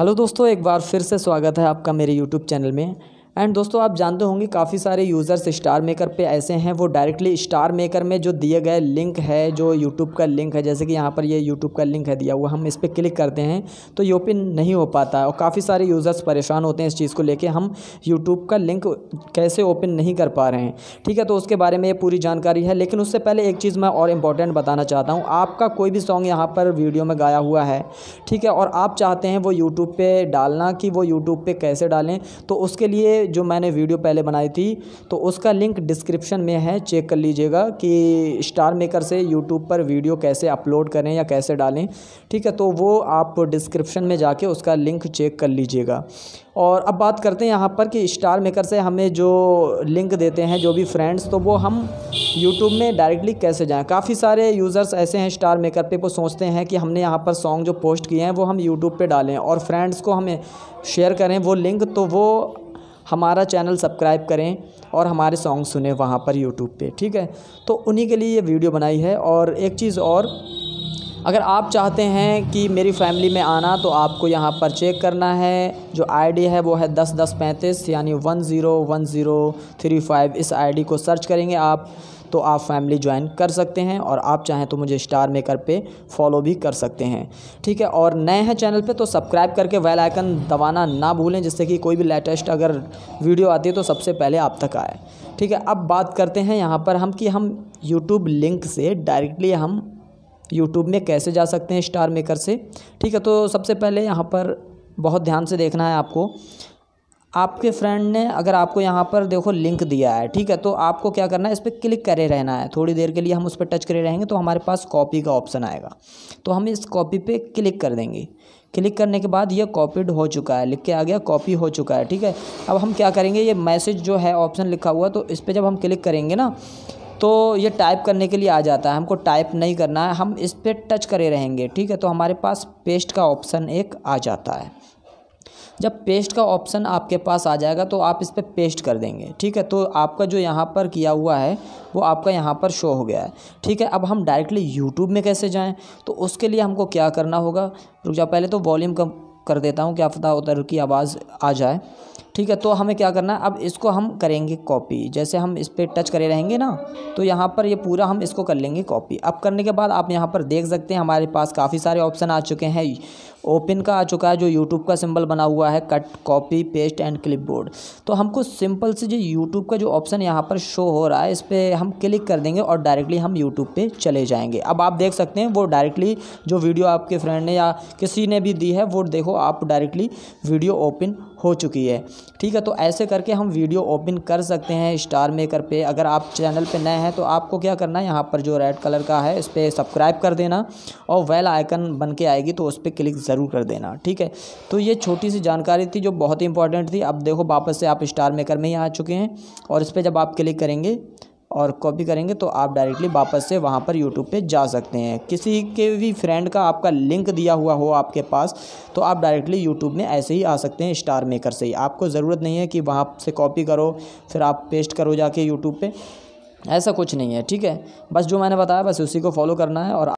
hello दोस्तों एक बार फिर से स्वागत है आपका मेरे यूट्यूब चैनल में एंड दोस्तों आप जानते होंगे काफ़ी सारे यूज़र्स स्टार मेकर पे ऐसे हैं वो डायरेक्टली स्टार मेकर में जो दिए गए लिंक है जो यूट्यूब का लिंक है जैसे कि यहाँ पर ये यूट्यूब का लिंक है दिया हुआ हम इस पर क्लिक करते हैं तो ये ओपन नहीं हो पाता है और काफ़ी सारे यूज़र्स परेशान होते हैं इस चीज़ को लेकर हम यूट्यूब का लिंक कैसे ओपन नहीं कर पा रहे हैं ठीक है तो उसके बारे में ये पूरी जानकारी है लेकिन उससे पहले एक चीज़ मैं और इम्पॉर्टेंट बताना चाहता हूँ आपका कोई भी सॉन्ग यहाँ पर वीडियो में गाया हुआ है ठीक है और आप चाहते हैं वो यूट्यूब पर डालना कि वो यूट्यूब पर कैसे डालें तो उसके लिए जो मैंने वीडियो पहले बनाई थी तो उसका लिंक डिस्क्रिप्शन में है चेक कर लीजिएगा कि स्टार मेकर से यूट्यूब पर वीडियो कैसे अपलोड करें या कैसे डालें ठीक है तो वो आप डिस्क्रिप्शन में जाके उसका लिंक चेक कर लीजिएगा और अब बात करते हैं यहाँ पर कि स्टार मेकर से हमें जो लिंक देते हैं जो भी फ्रेंड्स तो वो हम यूट्यूब में डायरेक्टली कैसे जाएँ काफ़ी सारे यूज़र्स ऐसे हैं स्टार मेकर पर वो सोचते हैं कि हमने यहाँ पर सॉन्ग जो पोस्ट किए हैं वो हम यूट्यूब पर डालें और फ्रेंड्स को हमें शेयर करें वो लिंक तो वो हमारा चैनल सब्सक्राइब करें और हमारे सॉन्ग सुने वहाँ पर यूट्यूब पे ठीक है तो उन्हीं के लिए ये वीडियो बनाई है और एक चीज़ और अगर आप चाहते हैं कि मेरी फैमिली में आना तो आपको यहाँ पर चेक करना है जो आईडी है वो है दस दस पैंतीस यानी one zero one zero three five इस आईडी को सर्च करेंगे आप तो आप फैमिली ज्वाइन कर सकते हैं और आप चाहें तो मुझे स्टार मेकर पे फॉलो भी कर सकते हैं ठीक है और नए हैं चैनल पे तो सब्सक्राइब करके वेल आइकन दबाना ना भूलें जिससे कि कोई भी लेटेस्ट अगर वीडियो आती है तो सबसे पहले आप तक आए ठीक है अब बात करते हैं यहाँ पर हम कि हम यूट्यूब लिंक से डायरेक्टली हम यूट्यूब में कैसे जा सकते हैं स्टार मेकर से ठीक है तो सबसे पहले यहाँ पर बहुत ध्यान से देखना है आपको आपके फ्रेंड ने अगर आपको यहाँ पर देखो लिंक दिया है ठीक है तो आपको क्या करना है इस पर क्लिक करे रहना है थोड़ी देर के लिए हम उस पर टच करे रहेंगे तो हमारे पास कॉपी का ऑप्शन आएगा तो हम इस कॉपी पे क्लिक कर देंगे क्लिक करने के बाद ये कॉपीड हो चुका है लिख के आ गया कॉपी हो चुका है ठीक है अब हम क्या करेंगे ये मैसेज जो है ऑप्शन लिखा हुआ तो इस पर जब हम क्लिक करेंगे ना तो ये टाइप करने के लिए आ जाता है हमको टाइप नहीं करना है हम इस पर टच करे रहेंगे ठीक है तो हमारे पास पेस्ट का ऑप्शन एक आ जाता है जब पेस्ट का ऑप्शन आपके पास आ जाएगा तो आप इस पर पे पेस्ट कर देंगे ठीक है तो आपका जो यहाँ पर किया हुआ है वो आपका यहाँ पर शो हो गया है ठीक है अब हम डायरेक्टली यूट्यूब में कैसे जाएँ तो उसके लिए हमको क्या करना होगा रुक जाओ पहले तो वॉल्यूम कम कर देता हूँ क्या पता उतर की आवाज़ आ जाए ठीक है तो हमें क्या करना है अब इसको हम करेंगे कॉपी जैसे हम इस पर टच करे रहेंगे ना तो यहाँ पर ये पूरा हम इसको कर लेंगे कॉपी अब करने के बाद आप यहाँ पर देख सकते हैं हमारे पास काफ़ी सारे ऑप्शन आ चुके हैं ओपन का आ चुका है जो यूट्यूब का सिंबल बना हुआ है cut copy paste and clip तो हमको सिंपल से जो यूट्यूब का जो ऑप्शन यहाँ पर शो हो रहा है इस पर हम क्लिक कर देंगे और डायरेक्टली हम यूट्यूब पर चले जाएँगे अब आप देख सकते हैं वो डायरेक्टली जो वीडियो आपके फ्रेंड ने या किसी ने भी दी है वो देखो आप डायरेक्टली वीडियो ओपन हो चुकी है ठीक है तो ऐसे करके हम वीडियो ओपन कर सकते हैं स्टार मेकर पे अगर आप चैनल पे नए हैं तो आपको क्या करना है यहाँ पर जो रेड कलर का है इस पर सब्सक्राइब कर देना और वेल आइकन बन के आएगी तो उस पर क्लिक ज़रूर कर देना ठीक है तो ये छोटी सी जानकारी थी जो बहुत ही इंपॉर्टेंट थी अब देखो वापस से आप स्टार मेकर में ही आ चुके हैं और इस पर जब आप क्लिक करेंगे और कॉपी करेंगे तो आप डायरेक्टली वापस से वहाँ पर यूट्यूब पे जा सकते हैं किसी के भी फ्रेंड का आपका लिंक दिया हुआ हो आपके पास तो आप डायरेक्टली यूट्यूब में ऐसे ही आ सकते हैं स्टार मेकर से ही आपको ज़रूरत नहीं है कि वहाँ से कॉपी करो फिर आप पेस्ट करो जाके यूट्यूब पर ऐसा कुछ नहीं है ठीक है बस जो मैंने बताया बस उसी को फॉलो करना है और